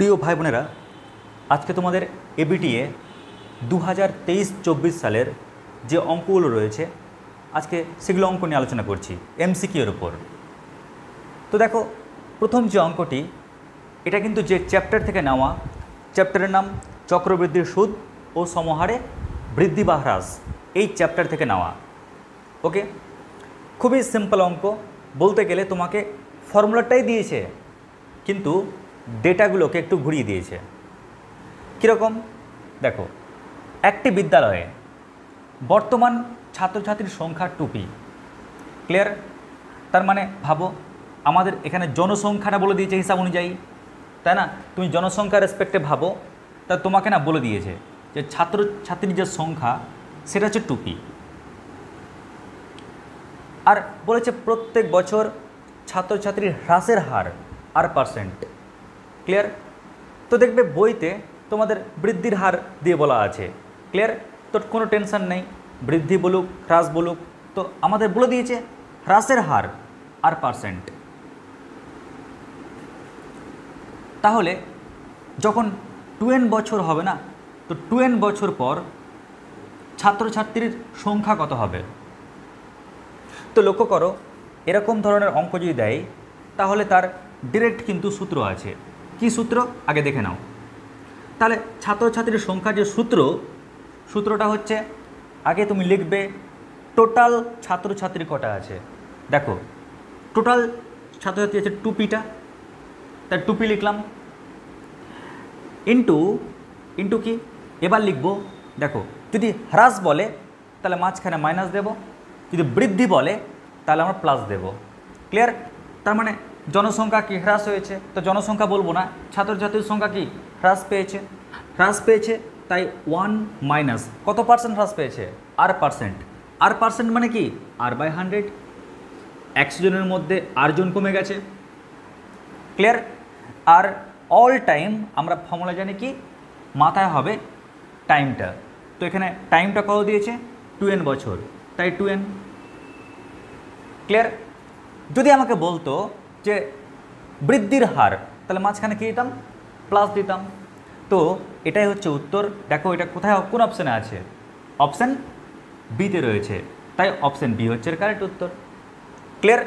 প্রিয় ভাই বোনেরা আজকে তোমাদের এবিটিএ দু হাজার তেইশ চব্বিশ সালের যে অঙ্কগুলো রয়েছে আজকে সেগুলো অঙ্ক নিয়ে আলোচনা করছি এমসিকিউর ওপর তো দেখো প্রথম যে অঙ্কটি এটা কিন্তু যে চ্যাপ্টার থেকে নেওয়া চ্যাপ্টারের নাম চক্রবৃদ্ধির সুদ ও সমহারে বৃদ্ধি বা হ্রাস এই চ্যাপ্টার থেকে নেওয়া ওকে খুবই সিম্পল অঙ্ক বলতে গেলে তোমাকে ফর্মুলাটাই দিয়েছে কিন্তু ডেটাগুলোকে একটু ঘুরিয়ে দিয়েছে কীরকম দেখো একটি বিদ্যালয়ে বর্তমান ছাত্রছাত্রীর সংখ্যা টুপি ক্লিয়ার তার মানে ভাবো আমাদের এখানে জনসংখ্যাটা বলে দিয়েছে হিসাব অনুযায়ী তাই না তুমি জনসংখ্যা রেসপেক্টে ভাবো তা তোমাকে না বলে দিয়েছে যে ছাত্রছাত্রীর যে সংখ্যা সেটা হচ্ছে টুপি আর বলেছে প্রত্যেক বছর ছাত্রছাত্রীর হ্রাসের হার আর পার্সেন্ট ক্লিয়ার তো দেখবে বইতে তোমাদের বৃদ্ধির হার দিয়ে বলা আছে ক্লিয়ার তো কোনো টেনশন নেই বৃদ্ধি বলুক হ্রাস বলুক তো আমাদের বলে দিয়েছে হ্রাসের হার আর পার্সেন্ট তাহলে যখন টুয়েন বছর হবে না তো টুয়েন বছর পর ছাত্রছাত্রীর সংখ্যা কত হবে তো লক্ষ্য করো এরকম ধরনের অঙ্ক যদি দেয় তাহলে তার ডিরেক্ট কিন্তু সূত্র আছে কি সূত্র আগে দেখে নাও তাহলে ছাত্রছাত্রীর সংখ্যার যে সূত্র সূত্রটা হচ্ছে আগে তুমি লিখবে টোটাল ছাত্রছাত্রী কটা আছে দেখো টোটাল ছাত্রছাত্রী আছে টুপিটা তার টুপি লিখলাম ইন্টু ইন্টু কি এবার লিখব দেখো যদি হ্রাস বলে তাহলে মাঝখানে মাইনাস দেব যদি বৃদ্ধি বলে তাহলে আমরা প্লাস দেব ক্লিয়ার তার মানে জনসংখ্যা কি হ্রাস হয়েছে তো জনসংখ্যা বলবো না ছাত্রছাত্রীর সংখ্যা কি হ্রাস পেয়েছে হ্রাস পেয়েছে তাই ওয়ান মাইনাস কত পার্সেন্ট হ্রাস পেয়েছে আর পার্সেন্ট আর পার্সেন্ট মানে কি আর বাই হান্ড্রেড একশো জনের মধ্যে আটজন কমে গেছে ক্লিয়ার আর অল টাইম আমরা ফর্মুলা জানি কি মাথায় হবে টাইমটা তো এখানে টাইমটা কত দিয়েছে টু এন বছর তাই টু এন ক্লিয়ার যদি আমাকে বলতো যে বৃদ্ধির হার তাহলে মাঝখানে কী দিতাম প্লাস দিতাম তো এটাই হচ্ছে উত্তর দেখো এটা কোথায় কোন অপশানে আছে অপশান বিতে রয়েছে তাই অপশান বি হচ্ছে কারেক্ট উত্তর ক্লিয়ার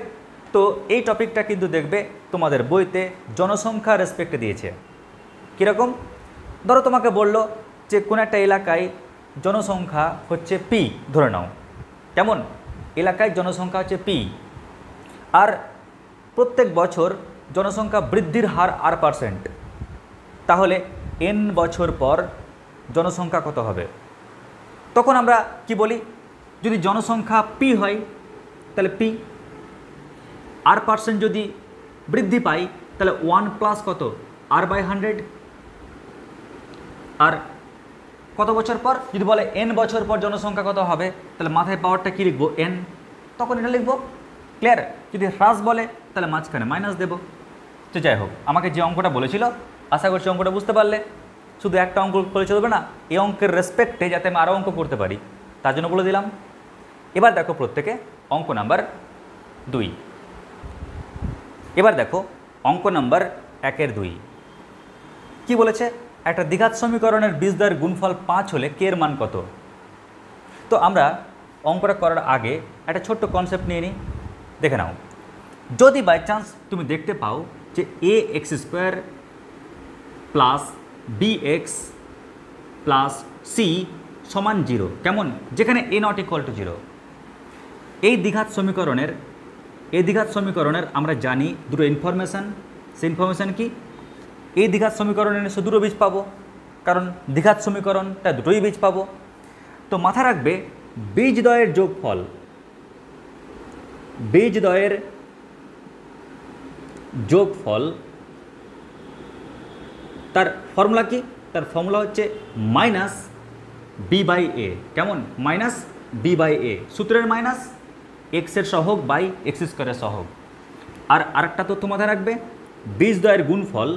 তো এই টপিকটা কিন্তু দেখবে তোমাদের বইতে জনসংখ্যা রেসপেক্টে দিয়েছে কীরকম ধরো তোমাকে বলল যে কোন একটা এলাকায় জনসংখ্যা হচ্ছে পি ধরে নাও কেমন এলাকায় জনসংখ্যা হচ্ছে পি আর প্রত্যেক বছর জনসংখ্যা বৃদ্ধির হার আর পার্সেন্ট তাহলে এন বছর পর জনসংখ্যা কত হবে তখন আমরা কি বলি যদি জনসংখ্যা পি হয় তাহলে পি আর পার্সেন্ট যদি বৃদ্ধি পাই তাহলে ওয়ান প্লাস কত আর বাই হান্ড্রেড আর কত বছর পর যদি বলে এন বছর পর জনসংখ্যা কত হবে তাহলে মাথায় পাওয়ারটা কী লিখবো এন তখন এটা লিখবো ক্লিয়ার যদি হ্রাস বলে তাহলে মাঝখানে মাইনাস দেবো তো যাই হোক আমাকে যে অঙ্কটা বলেছিল আশা করছি অঙ্কটা বুঝতে পারলে শুধু একটা অঙ্ক করে চলবে না এই অঙ্কের রেসপেক্টে যাতে আমি আরও অঙ্ক করতে পারি তার জন্য বলে দিলাম এবার দেখো প্রত্যেকে অঙ্ক নাম্বার দুই এবার দেখো অঙ্ক নাম্বার একের দুই কি বলেছে একটা দীঘাত সমীকরণের বীজদার গুণফল পাঁচ হলে কে এর মান কত তো আমরা অঙ্কটা করার আগে একটা ছোট্ট কনসেপ্ট নিয়ে নিই দেখে নাও যদি বাই চান্স তুমি দেখতে পাও যে A X square plus B X plus C সমান জিরো কেমন যেখানে A not equal to zero এই দ্বিঘাত সমীকরণের এই দ্বিঘাত সমীকরণের আমরা জানি দুটো ইনফরমেশান সে ইনফরমেশান কি এই দ্বিঘাত সমীকরণের সে দুটো বীজ পাবো কারণ দ্বিঘাত সমীকরণটা দুটোই বীজ পাবো তো মাথা রাখবে বীজদ্বয়ের যোগফল বীজদ্বয়ের যোগফল তার ফর্মুলা কি তার ফর্মুলা হচ্ছে মাইনাস বি বাই এ কেমন মাইনাস বি বাই এ সূত্রের মাইনাস এক্সের সহগ বাই এক্স স্কোয়ারের সহগ আর আরেকটা তথ্য মাথায় রাখবে বীজদ্বয়ের গুণফল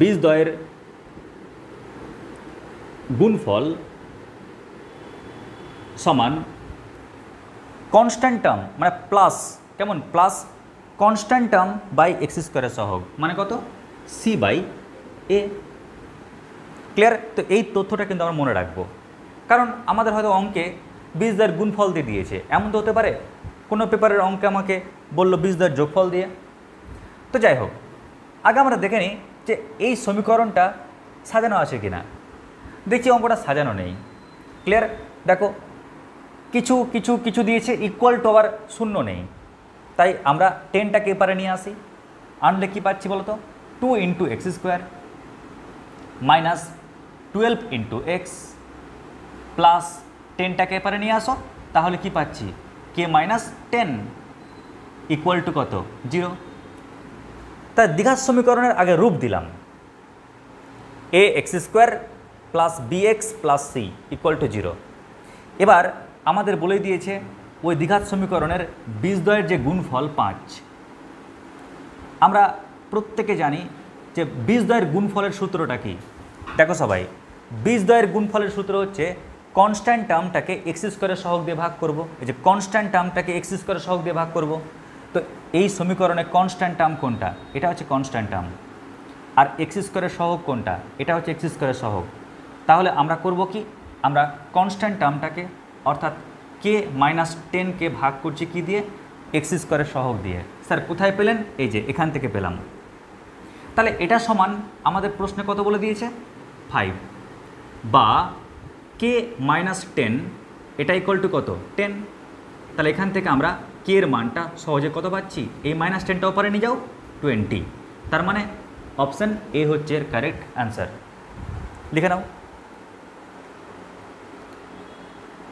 বীজদ্বয়ের গুণফল সমান কনস্ট্যান্ট টার্ম মানে প্লাস কেমন plus constant term by X স্কোয়ারের সহগ মানে কত সি বাই এ ক্লিয়ার তো এই তথ্যটা কিন্তু আমরা মনে রাখবো কারণ আমাদের হয়তো অঙ্কে দার গুণফল দিয়ে দিয়েছে এমন তো হতে পারে কোনো পেপারের অঙ্কে আমাকে বলল বীজদার যোগফল দিয়ে তো যাই হোক আগে আমরা দেখে নিই যে এই সমীকরণটা সাজানো আছে কি না দেখছি অঙ্কটা সাজানো নেই ক্লিয়ার দেখো কিছু কিছু কিছু দিয়েছে ইকুয়াল টু আবার শূন্য নেই তাই আমরা টেনটাকে এপারে নিয়ে আসি আনলে কী পাচ্ছি বলতো two into X square minus twelve into X plus টেনটাকে এপারে নিয়ে আসো তাহলে কি পাচ্ছি K minus ten equal to কত জিরো তাই দীঘার সমীকরণের আগে রূপ দিলাম A X square plus B X plus C equal to zero এবার আমাদের বলে দিয়েছে ওই দীঘাত সমীকরণের বীজদ্বয়ের যে গুণফল পাঁচ আমরা প্রত্যেকে জানি যে বীজদ্বয়ের গুণফলের সূত্রটা কি দেখো সবাই বীজদ্বয়ের গুণফলের সূত্র হচ্ছে কনস্ট্যান্ট টার্মটাকে এক্স স্কোয়ারের সহক দিয়ে ভাগ করব এই যে কনস্ট্যান্ট টার্মটাকে এক্স স্কোয়ারের সহক দিয়ে ভাগ করব তো এই সমীকরণে কনস্ট্যান্ট টার্ম কোনটা এটা হচ্ছে কনস্ট্যান্ট টার্ম আর এক্স স্কোয়ারের সহক কোনটা এটা হচ্ছে এক্স স্কোয়ারের সহক তাহলে আমরা করব কি আমরা কনস্ট্যান্ট টার্মটাকে অর্থাৎ কে মাইনাস টেনকে ভাগ করছে কি দিয়ে এক্স স্কোয়ারের সহগ দিয়ে স্যার কোথায় পেলেন এই যে এখান থেকে পেলাম তাহলে এটা সমান আমাদের প্রশ্নে কত বলে দিয়েছে ফাইভ বা কে মাইনাস টেন এটা ইকুয়াল টু কত টেন তাহলে এখান থেকে আমরা কে এর মানটা সহজে কত পাচ্ছি এই মাইনাস টেনটা ওপারে নিয়ে যাও টোয়েন্টি তার মানে অপশান এ হচ্ছে এর কারেক্ট অ্যান্সার লিখে নাও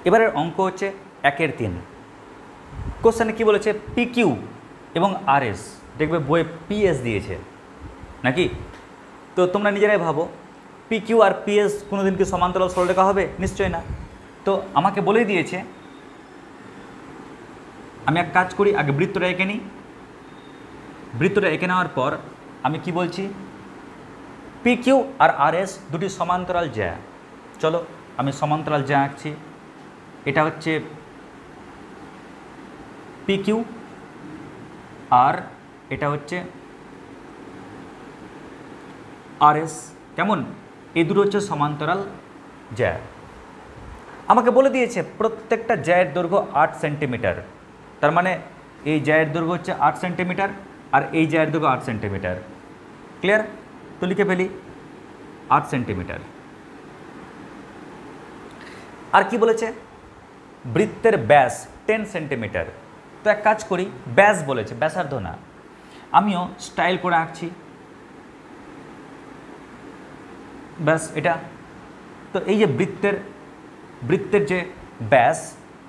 এবারের অঙ্ক হচ্ছে একের তিন কোশ্চেনে কী বলেছে পি কিউ এবং আরএস দেখবে বইয়ে পিএস দিয়েছে নাকি তো তোমরা নিজেরাই ভাবো পি কিউ আর পিএস কোনো দিন কি সমান্তরাল সরলরেখা হবে নিশ্চয় না তো আমাকে বলেই দিয়েছে আমি এক কাজ করি আগে বৃত্তটা এঁকে নিই বৃত্তটা এঁকে নেওয়ার পর আমি কি বলছি পি কিউ আর আর এস দুটি সমান্তরাল জ্যা চলো আমি সমান্তরাল জ্যা আঁকছি এটা হচ্ছে পিকিউ আর এটা হচ্ছে আরএস কেমন এ দুটো হচ্ছে সমান্তরাল জ্যা আমাকে বলে দিয়েছে প্রত্যেকটা জ্যায়ের দৈর্ঘ্য আট সেন্টিমিটার তার মানে এই জ্যায়ের দৈর্ঘ্য হচ্ছে আট সেন্টিমিটার আর এই জ্যায়ের দৈর্ঘ্য আট সেন্টিমিটার ক্লিয়ার তো লিখে ফেলি আট সেন্টিমিটার আর কি বলেছে বৃত্তের ব্যাস টেন সেন্টিমিটার তো এক কাজ করি ব্যাস বলেছে ব্যাসার্ধ না আমিও স্টাইল করে আঁকছি ব্যাস এটা তো এই যে বৃত্তের বৃত্তের যে ব্যাস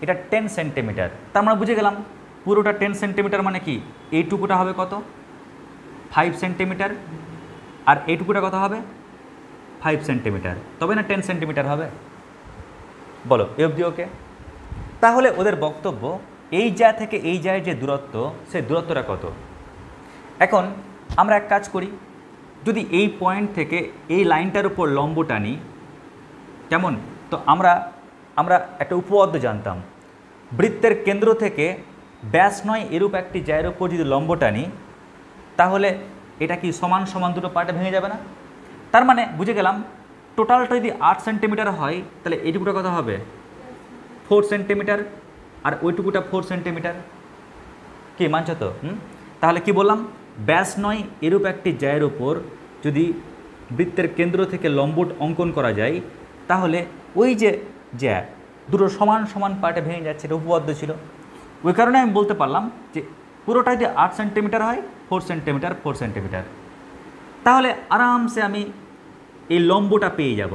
এটা টেন সেন্টিমিটার তা আমরা বুঝে গেলাম পুরোটা টেন সেন্টিমিটার মানে কি এইটুকুটা হবে কত ফাইভ সেন্টিমিটার আর এইটুকুটা কত হবে ফাইভ সেন্টিমিটার তবে না টেন সেন্টিমিটার হবে বলো এ অব্দি ওকে তাহলে ওদের বক্তব্য এই জায় থেকে এই জায়ের যে দূরত্ব সেই দূরত্বটা কত এখন আমরা এক কাজ করি যদি এই পয়েন্ট থেকে এই লাইনটার উপর লম্ব টানি কেমন তো আমরা আমরা একটা উপপাদ্য জানতাম বৃত্তের কেন্দ্র থেকে ব্যাস নয় এরূপ একটি জায়ের উপর যদি লম্ব টানি তাহলে এটা কি সমান সমান দুটো পার্টে ভেঙে যাবে না তার মানে বুঝে গেলাম টোটালটা যদি আট সেন্টিমিটার হয় তাহলে এইটুকুটা কথা হবে ফোর সেন্টিমিটার আর ওইটুকুটা ফোর সেন্টিমিটার কি মানছ তো তাহলে কি বললাম ব্যাস নয় এরূপ একটি জায়ের ওপর যদি বৃত্তের কেন্দ্র থেকে লম্বট অঙ্কন করা যায় তাহলে ওই যে জ্যা দুটো সমান সমান পার্টে ভেঙে যাচ্ছে এটা উপবদ্ধ ছিল ওই কারণে আমি বলতে পারলাম যে পুরোটা যদি আট সেন্টিমিটার হয় ফোর সেন্টিমিটার ফোর সেন্টিমিটার তাহলে আরামসে আমি এই লম্বটা পেয়ে যাব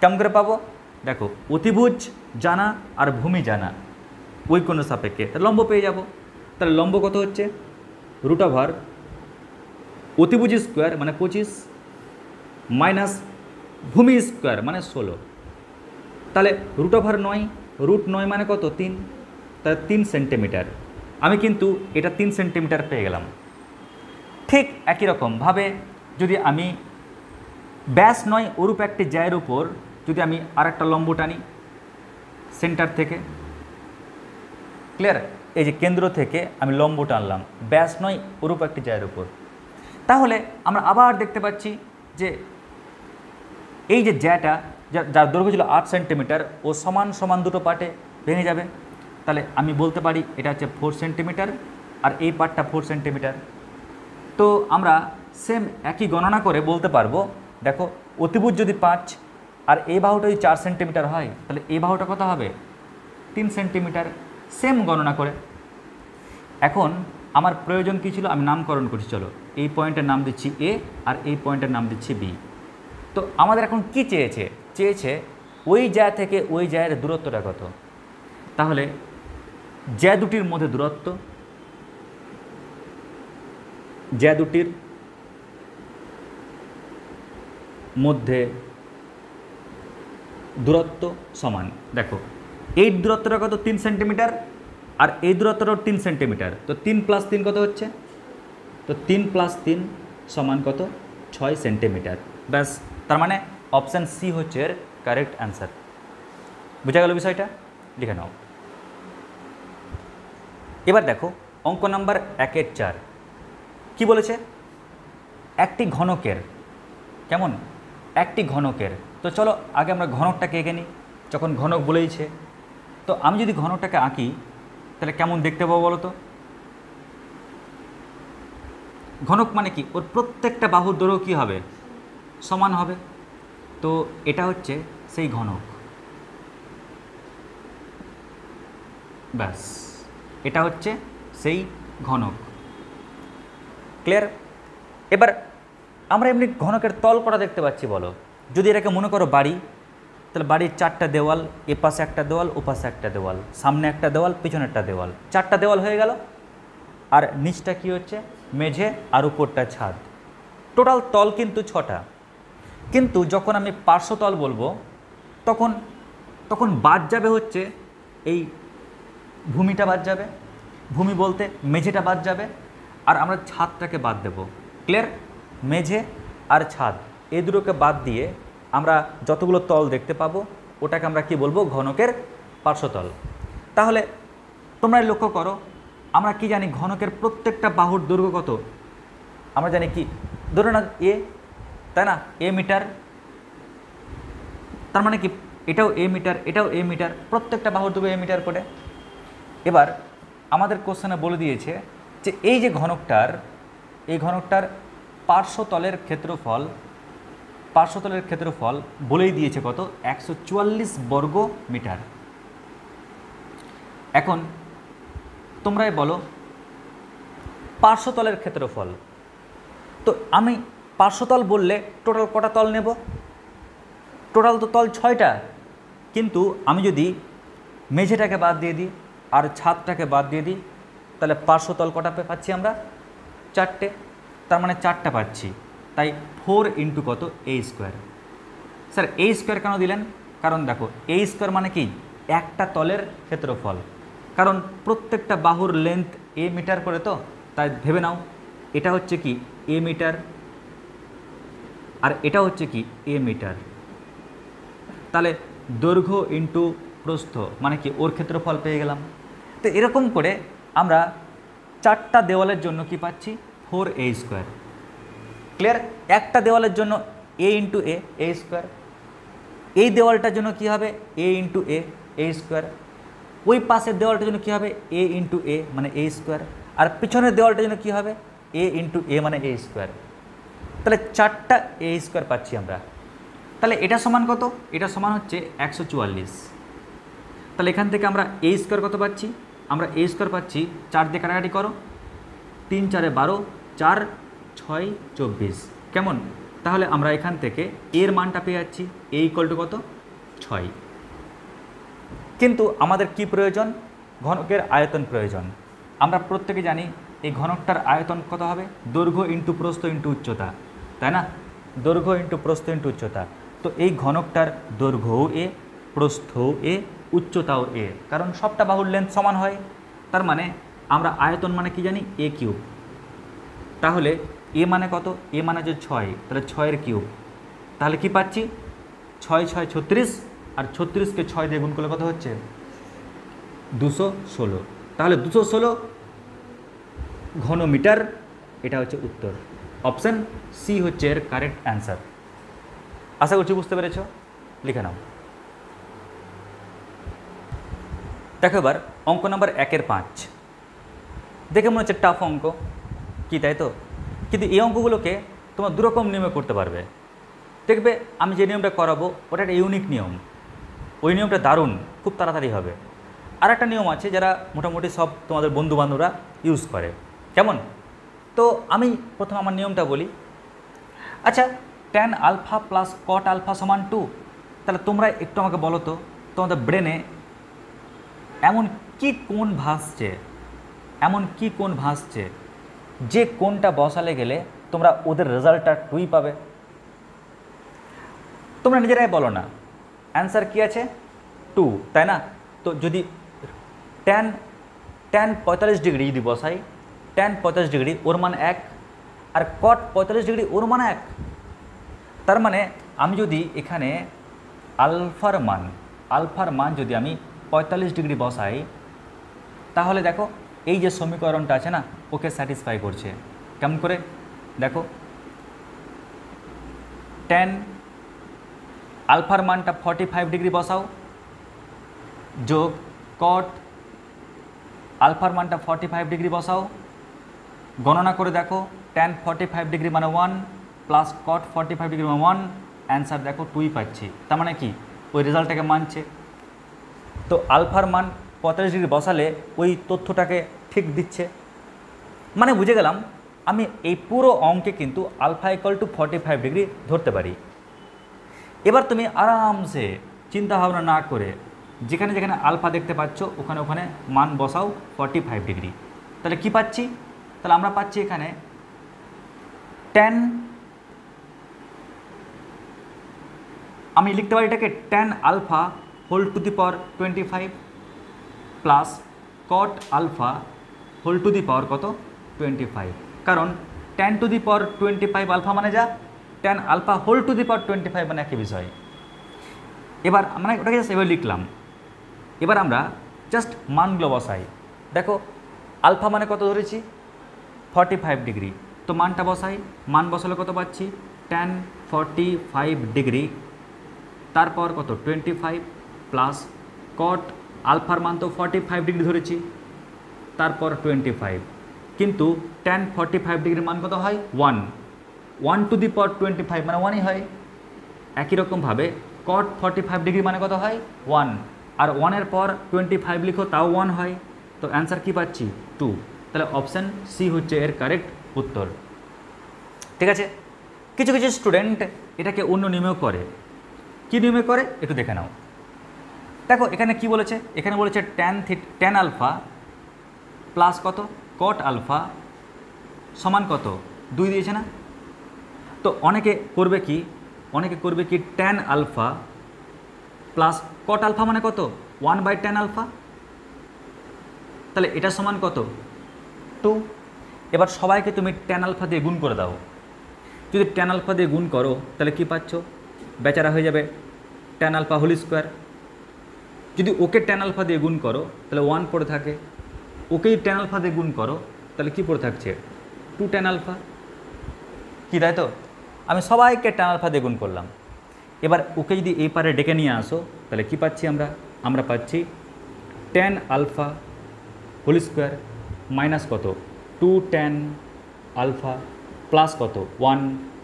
কেমন করে পাবো দেখো অতিভুজ জানা আর ভূমি জানা কোনো সাপেক্ষে তাহলে লম্ব পেয়ে যাব তাহলে লম্ব কত হচ্ছে রুট ওভার অতিভুজ স্কোয়ার মানে পঁচিশ মাইনাস ভূমি স্কোয়ার মানে ষোলো তাহলে রুট ওভার নয় রুট নয় মানে কত তিন তাহলে তিন সেন্টিমিটার আমি কিন্তু এটা তিন সেন্টিমিটার পেয়ে গেলাম ঠিক একই রকমভাবে যদি আমি ব্যাস নয় ওরূপ একটি জায়ের উপর যদি আমি আর একটা লম্ব টানি সেন্টার থেকে ক্লিয়ার এই যে কেন্দ্র থেকে আমি লম্ব টানলাম ব্যাস নয় ওরূপ একটি জায়গার উপর তাহলে আমরা আবার দেখতে পাচ্ছি যে এই যে জ্যাটা যার দৈর্ঘ্য ছিল আট সেন্টিমিটার ও সমান সমান দুটো পার্টে ভেঙে যাবে তাহলে আমি বলতে পারি এটা হচ্ছে ফোর সেন্টিমিটার আর এই পার্টটা ফোর সেন্টিমিটার তো আমরা সেম একই গণনা করে বলতে পারবো দেখো অতিভুজ যদি পাঁচ আর এই বাহুটা যদি চার সেন্টিমিটার হয় তাহলে এই বাহুটা কত হবে তিন সেন্টিমিটার সেম গণনা করে এখন আমার প্রয়োজন কী ছিল আমি নামকরণ করছি চলো এই পয়েন্টের নাম দিচ্ছি এ আর এই পয়েন্টের নাম দিচ্ছি বি তো আমাদের এখন কি চেয়েছে চেয়েছে ওই জায়গা থেকে ওই জায়ের দূরত্বটা কত তাহলে জ্যা দুটির মধ্যে দূরত্ব জ্যা দুটির মধ্যে দূরত্ব সমান দেখো এই দূরত্বটা কত তিন সেন্টিমিটার আর এই দূরত্বটাও তিন সেন্টিমিটার তো তিন প্লাস তিন কত হচ্ছে তো তিন প্লাস তিন সমান কত ছয় সেন্টিমিটার ব্যাস তার মানে অপশান সি হচ্ছে এর কারেক্ট অ্যান্সার বুঝা গেল বিষয়টা লিখে নাও এবার দেখো অঙ্ক নাম্বার একের চার কি বলেছে একটি ঘনকের কেমন একটি ঘনকের তো চলো আগে আমরা ঘনকটাকে এঁকে নিই যখন ঘনক বলেইছে তো আমি যদি ঘনকটাকে আঁকি তাহলে কেমন দেখতে পাবো বলো তো ঘনক মানে কি ওর প্রত্যেকটা বাহুর দৌড়ও কী হবে সমান হবে তো এটা হচ্ছে সেই ঘনক ব্যাস এটা হচ্ছে সেই ঘনক ক্লিয়ার এবার আমরা এমনি ঘনকের তল করা দেখতে পাচ্ছি বলো যদি এটাকে মনে করো বাড়ি তাহলে বাড়ির চারটা দেওয়াল এপাশে একটা দেওয়াল ওপাশে একটা দেওয়াল সামনে একটা দেওয়াল পিছনে একটা দেওয়াল চারটা দেওয়াল হয়ে গেল আর নিচটা কি হচ্ছে মেঝে আর উপরটা ছাদ টোটাল তল কিন্তু ছটা কিন্তু যখন আমি পার্শ্বতল বলবো তখন তখন বাদ যাবে হচ্ছে এই ভূমিটা বাদ যাবে ভূমি বলতে মেঝেটা বাদ যাবে আর আমরা ছাদটাকে বাদ দেব ক্লিয়ার মেঝে আর ছাদ এই দুটোকে বাদ দিয়ে আমরা যতগুলো তল দেখতে পাবো ওটাকে আমরা কি বলবো ঘনকের পার্শ্বতল তাহলে তোমরা লক্ষ্য করো আমরা কি জানি ঘনকের প্রত্যেকটা বাহুর দৈর্ঘ্য কত আমরা জানি কি ধরে না এ তাই না এ মিটার তার মানে কি এটাও এ মিটার এটাও এ মিটার প্রত্যেকটা বাহুর দৈর্ঘ্য এ মিটার করে এবার আমাদের কোশ্চেনে বলে দিয়েছে যে এই যে ঘনকটার এই ঘনকটার পার্শ্বতলের ক্ষেত্রফল পার্শ্বতলের ক্ষেত্রফল বলেই দিয়েছে কত একশো বর্গ মিটার এখন তোমরাই বলো পার্শ্বতলের ক্ষেত্রফল তো আমি পার্শ্বতল বললে টোটাল কটা তল নেব টোটাল তো তল ছয়টা কিন্তু আমি যদি মেঝেটাকে বাদ দিয়ে দিই আর ছাদটাকে বাদ দিয়ে দিই তাহলে পার্শ্বতল কটা পাচ্ছি আমরা চারটে তার মানে চারটা পাচ্ছি তাই ফোর ইন্টু কত A square sir A square কেন দিলেন কারণ দেখো এ স্কোয়ার মানে কি একটা তলের ক্ষেত্রফল কারণ প্রত্যেকটা বাহুর লেন্থ এ মিটার করে তো তাই ভেবে নাও এটা হচ্ছে কি এ মিটার আর এটা হচ্ছে কি এ মিটার তাহলে দৈর্ঘ্য ইন্টু প্রস্থ মানে কি ওর ক্ষেত্রফল পেয়ে গেলাম তো এরকম করে আমরা চারটা দেওয়ালের জন্য কি পাচ্ছি ফোর এ স্কোয়ার ক্লিয়ার একটা দেওয়ালের জন্য এ ইন্টু এ এ স্কোয়ার এই দেওয়ালটার জন্য কী হবে এ ইন্টু এ এ স্কোয়ার ওই পাশের দেওয়ালটার জন্য কী হবে এ ইন্টু এ মানে এ স্কোয়ার আর পিছনের দেওয়ালটার জন্য কী হবে এ ইন্টু এ মানে এ স্কোয়ার তাহলে চারটা এ স্কোয়ার পাচ্ছি আমরা তাহলে এটা সমান কত এটা সমান হচ্ছে একশো চুয়াল্লিশ তাহলে এখান থেকে আমরা এ স্কোয়ার কত পাচ্ছি আমরা এ স্কোয়ার পাচ্ছি চার দিয়ে কাটাকাটি করো তিন চারে বারো চার ছয় চব্বিশ কেমন তাহলে আমরা এখান থেকে এর মানটা পেয়ে যাচ্ছি এ ইকল টু কত ছয় কিন্তু আমাদের কি প্রয়োজন ঘনকের আয়তন প্রয়োজন আমরা প্রত্যেকে জানি এই ঘনকটার আয়তন কত হবে দৈর্ঘ্য ইন্টু প্রস্থ ইন্টু উচ্চতা তাই না দৈর্ঘ্য ইন্টু প্রস্থ ইন্টু উচ্চতা তো এই ঘনকটার দৈর্ঘ্যও এ প্রস্থও এ উচ্চতাও এ কারণ সবটা বাহুর লেন্থ সমান হয় তার মানে আমরা আয়তন মানে কি জানি এ কিউব তাহলে এ মানে কত এ মানে যে ছয় তাহলে ছয়ের কিউব তাহলে কি পাচ্ছি ছয় ছয় ছত্রিশ আর ছত্রিশকে ছয় দিয়ে গুণ করলে কত হচ্ছে দুশো ষোলো তাহলে দুশো ষোলো ঘন মিটার এটা হচ্ছে উত্তর অপশান সি হচ্ছে এর কারেক্ট অ্যান্সার আশা করছি বুঝতে পেরেছ লিখে নাও দেখো এবার অঙ্ক নাম্বার একের পাঁচ দেখে মনে হচ্ছে টাফ অঙ্ক কি তাই তো কিন্তু এই অঙ্কগুলোকে তোমার দুরকম নিয়মে করতে পারবে দেখবে আমি যে নিয়মটা করাবো ওটা একটা ইউনিক নিয়ম ওই নিয়মটা দারুণ খুব তাড়াতাড়ি হবে আর একটা নিয়ম আছে যারা মোটামুটি সব তোমাদের বন্ধুবান্ধবরা ইউজ করে কেমন তো আমি প্রথম আমার নিয়মটা বলি আচ্ছা tan alpha plus cot alpha সমান টু তাহলে তোমরা একটু আমাকে বলো তো তোমাদের ব্রেনে এমন কি কোন ভাসছে এমন কি কোন ভাসছে যে কোনটা বসালে গেলে তোমরা ওদের রেজাল্টটা টুই পাবে তোমরা নিজেরাই বলো না অ্যান্সার কী আছে টু তাই না তো যদি ট্যান ট্যান পঁয়তাল্লিশ ডিগ্রি যদি বসাই ট্যান পঁয়তাল্লিশ ডিগ্রি ওর মান এক আর কট পঁয়তাল্লিশ ডিগ্রি ওর মান এক তার মানে আমি যদি এখানে আলফার মান আলফার মান যদি আমি পঁয়তাল্লিশ ডিগ্রি বসাই তাহলে দেখো এই যে সমীকরণটা আছে না ওকে স্যাটিসফাই করছে কেমন করে দেখো টেন আলফার মানটা ফর্টি ফাইভ ডিগ্রি বসাও যোগ কট আলফার মানটা ফর্টি ফাইভ ডিগ্রি বসাও গণনা করে দেখো টেন ফর্টি ফাইভ ডিগ্রি মানে one plus cot forty five degree মানে ওয়ান অ্যান্সার দেখো টুই পাচ্ছি তার মানে কি ওই রেজাল্টটাকে মানছে তো আলফার মান পঁয়তাল্লিশ ডিগ্রি বসালে ওই তথ্যটাকে ঠিক দিচ্ছে মানে বুঝে গেলাম আমি এই পুরো অঙ্কে কিন্তু alpha equal to forty five degree ধরতে পারি এবার তুমি আরামসে চিন্তা ভাবনা না করে যেখানে যেখানে আলফা দেখতে পাচ্ছ ওখানে ওখানে মান বসাও ফর্টি ফাইভ ডিগ্রি তাহলে কি পাচ্ছি তাহলে আমরা পাচ্ছি এখানে টেন আমি লিখতে পারি এটাকে tan alpha whole to the power twenty five plus cot alpha whole to the power কত টোয়েন্টি ফাইভ কারণ tan to the power twenty five alpha মানে যা tan alpha whole to the power twenty five মানে একই বিষয় এবার আমরা মানে ওটাকে জাস্ট এবার লিখলাম এবার আমরা জাস্ট মানগুলো বসাই দেখো আলফা মানে কত ধরেছি ফর্টি ফাইভ ডিগ্রি তো মানটা বসাই মান বসালে কত পাচ্ছি টেন ফর্টি ফাইভ ডিগ্রি তারপর কত টোয়েন্টি ফাইভ প্লাস কট আলফার মান তো ফর্টি ফাইভ ডিগ্রি ধরেছি তারপর টোয়েন্টি ফাইভ কিন্তু টেন ফর্টি ফাইভ ডিগ্রির মান কত হয় ওয়ান ওয়ান টু দি পর টোয়েন্টি ফাইভ মানে ওয়ানই হয় একই রকমভাবে কট ফর্টি ফাইভ ডিগ্রি মানে কত হয় ওয়ান আর ওয়ানের পর টোয়েন্টি ফাইভ লিখো তাও ওয়ান হয় তো অ্যান্সার কী পাচ্ছি টু তাহলে অপশান সি হচ্ছে এর কারেক্ট উত্তর ঠিক আছে কিছু কিছু স্টুডেন্ট এটাকে অন্য নিয়মেও করে কী নিয়মে করে একটু দেখে নাও দেখো এখানে কি বলেছে এখানে বলেছে ট্যান থি ট্যান আলফা প্লাস কত কট আলফা সমান কত দুই দিয়েছে না তো অনেকে করবে কি অনেকে করবে কি tan alpha plus cot alpha মানে কত ওয়ান বাই ট্যান আলফা তাহলে এটা সমান কত টু এবার সবাইকে তুমি ট্যান আলফা দিয়ে গুণ করে দাও যদি ট্যান আলফা দিয়ে গুণ করো তাহলে কি পাচ্ছ বেচারা হয়ে যাবে ট্যান আলফা হোলি স্কোয়ার যদি ওকে ট্যান আলফা দিয়ে গুণ করো তাহলে ওয়ান পড়ে থাকে ওকেই ট্যান আলফা দিয়ে গুণ করো তাহলে কী পড়ে থাকছে টু টেন আলফা কী তাই তো আমি সবাইকে ট্যান আলফা দিয়ে গুণ করলাম এবার ওকে যদি এই পারে ডেকে নিয়ে আসো তাহলে কি পাচ্ছি আমরা আমরা পাচ্ছি tan alpha whole square minus কত টু টেন আলফা প্লাস কত ওয়ান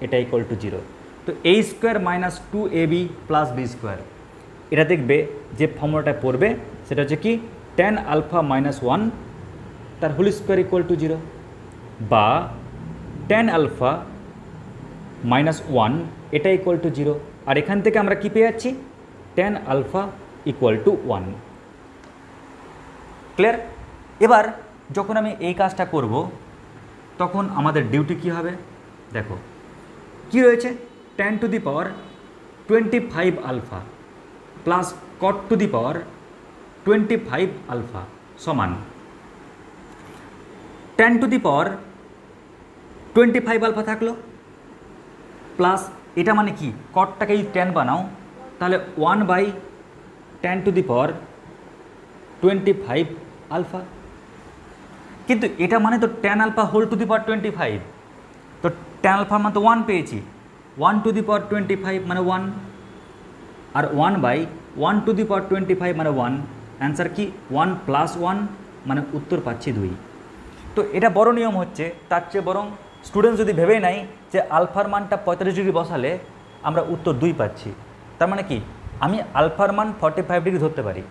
এটা ইকোয়াল টু জিরো তো এই square minus two A B plus B square এটা দেখবে যে ফর্মুলাটা পড়বে সেটা হচ্ছে কি টেন আলফা মাইনাস ওয়ান তার whole square equal to zero বা ট্যান আলফা মাইনাস ওয়ান এটা ইকুয়াল টু জিরো আর এখান থেকে আমরা কী পেয়ে যাচ্ছি tan alpha equal to one clear এবার যখন আমি এই কাজটা করব তখন আমাদের ডিউটি কি হবে দেখো কি রয়েছে tan to the power twenty five alpha plus cot to the power twenty five alpha সমান tan to the power twenty five alpha থাকলো প্লাস এটা মানে কি কটটাকে যদি টেন বানাও তাহলে one by tan to the power twenty five alpha কিন্তু এটা মানে তো tan alpha whole to the power twenty five তো টেন আলফা মানে তো ওয়ান পেয়েছি one to the power twenty five মানে ওয়ান আর one by one to the power twenty five মানে ওয়ান অ্যান্সার কি ওয়ান প্লাস ওয়ান মানে উত্তর পাচ্ছি দুই তো এটা বড় নিয়ম হচ্ছে তার চেয়ে বরং স্টুডেন্ট যদি ভেবেই নাই যে আলফার মানটা পঁয়তাল্লিশ ডিগ্রি বসালে আমরা উত্তর দুই পাচ্ছি তার মানে কি আমি আলফার মান ফর্টি ফাইভ ডিগ্রি ধরতে পারি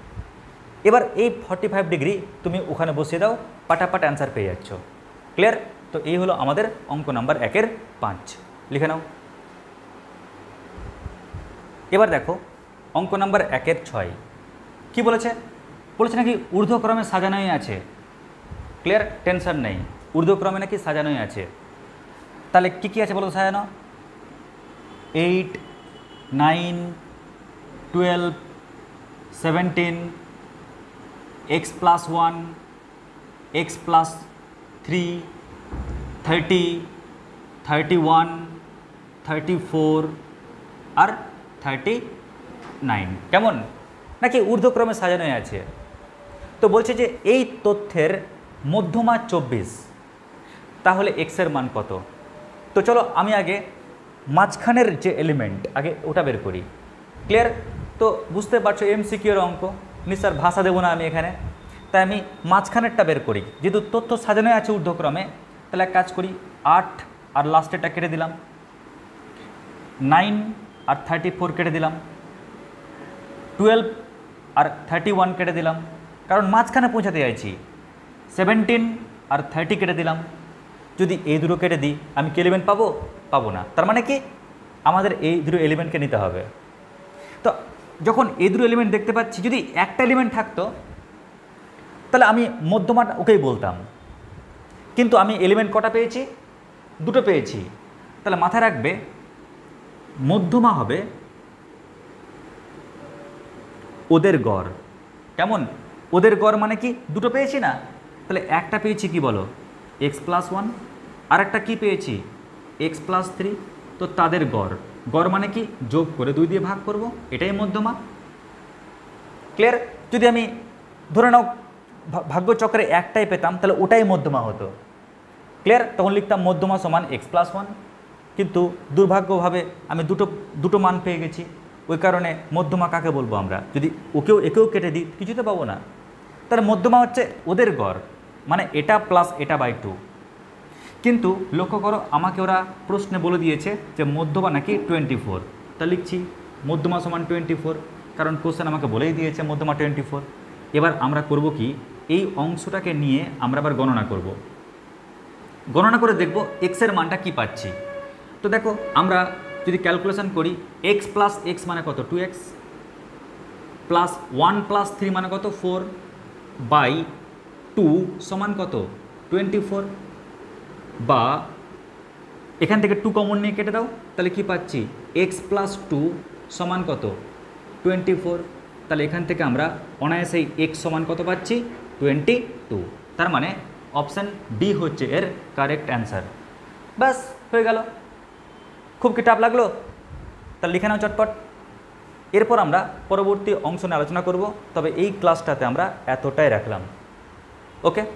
এবার এই ফর্টি ফাইভ ডিগ্রি তুমি ওখানে বসিয়ে দাও পাটাপাট অ্যান্সার পেয়ে যাচ্ছ ক্লিয়ার তো এই হলো আমাদের অঙ্ক নাম্বার একের পাঁচ লিখে নাও এবার দেখো অঙ্ক নাম্বার একের ছয় কি বলেছে বলেছে নাকি ঊর্ধ্বক্রমে সাজানোই আছে ক্লিয়ার টেনশন নেই ঊর্ধ্বক্রমে নাকি সাজানোই আছে তাহলে কী কী আছে বলো সাজানো eight nine twelve seventeen X plus one X plus three thirty thirty one thirty four আর থার্টি নাইন কেমন নাকি ঊর্ধ্বক্রমে সাজানোই আছে তো বলছে যে এই তথ্যের মধ্যমা চব্বিশ তাহলে এক্সের মান কত তো চলো আমি আগে মাঝখানের যে এলিমেন্ট আগে ওটা বের করি ক্লিয়ার তো বুঝতে পারছো এম সিকিউর অঙ্ক নিশ্চয় ভাষা দেবো না আমি এখানে তাই আমি মাঝখানেরটা বের করি যেহেতু তথ্য সাজানো আছে ঊর্ধ্বক্রমে তাহলে এক কাজ করি আট আর লাস্টেরটা কেটে দিলাম নাইন আর থার্টি ফোর কেটে দিলাম টুয়েলভ আর থার্টি ওয়ান কেটে দিলাম কারণ মাঝখানে পৌঁছাতে চাইছি সেভেন্টিন আর থার্টি কেটে দিলাম যদি এই দুটো কেটে দিই আমি কি এলিমেন্ট পাবো পাবো না তার মানে কি আমাদের এই দুটো এলিমেন্টকে নিতে হবে তো যখন এই দুটো এলিমেন্ট দেখতে পাচ্ছি যদি একটা এলিমেন্ট থাকতো তাহলে আমি মধ্যমাটা ওকেই বলতাম কিন্তু আমি এলিমেন্ট কটা পেয়েছি দুটো পেয়েছি তাহলে মাথায় রাখবে মধ্যমা হবে ওদের গড় কেমন ওদের গড় মানে কি দুটো পেয়েছি না তাহলে একটা পেয়েছি কি বলো এক্স প্লাস ওয়ান আর একটা কী পেয়েছি এক্স প্লাস থ্রি তো তাদের গড় গড় মানে কি যোগ করে দুই দিয়ে ভাগ করব এটাই মধ্যমা ক্লিয়ার যদি আমি ধরে নাও ভাগ্যচক্রে একটাই পেতাম তাহলে ওটাই মধ্যমা হতো ক্লিয়ার তখন লিখতাম মধ্যমা সমান এক্স প্লাস ওয়ান কিন্তু দুর্ভাগ্যভাবে আমি দুটো দুটো মান পেয়ে গেছি ওই কারণে মধ্যমা কাকে বলবো আমরা যদি ওকেও একেও কেটে দিই কিছুতে পাবো না তার মধ্যমা হচ্ছে ওদের গড় মানে এটা প্লাস এটা বাই টু কিন্তু লক্ষ্য করো আমাকে ওরা প্রশ্নে বলে দিয়েছে যে মধ্যমা নাকি টোয়েন্টি ফোর তা লিখছি মধ্যমা সমান টোয়েন্টি ফোর কারণ কোশ্চেন আমাকে বলেই দিয়েছে মধ্যমা টোয়েন্টি ফোর এবার আমরা করব কি এই অংশটাকে নিয়ে আমরা আবার গণনা করব। গণনা করে দেখব এক্সের মানটা কি পাচ্ছি তো দেখো আমরা যদি ক্যালকুলেশন করি এক্স প্লাস এক্স মানে কত two X plus one plus three মানে কত ফোর বাই টু সমান কত টোয়েন্টি ফোর বা এখান থেকে টু কমন নিয়ে কেটে দাও তাহলে কি পাচ্ছি এক্স প্লাস টু সমান কত টোয়েন্টি ফোর তাহলে এখান থেকে আমরা অনায়াসেই এক্স সমান কত পাচ্ছি টোয়েন্টি টু তার মানে অপশান ডি হচ্ছে এর কারেক্ট অ্যান্সার ব্যাস হয়ে গেল খুব কি টাপ লাগলো তাহলে লিখে নাও চটপট এরপর আমরা পরবর্তী অংশ নিয়ে আলোচনা করব তবে এই ক্লাসটাতে আমরা এতটাই রাখলাম ओके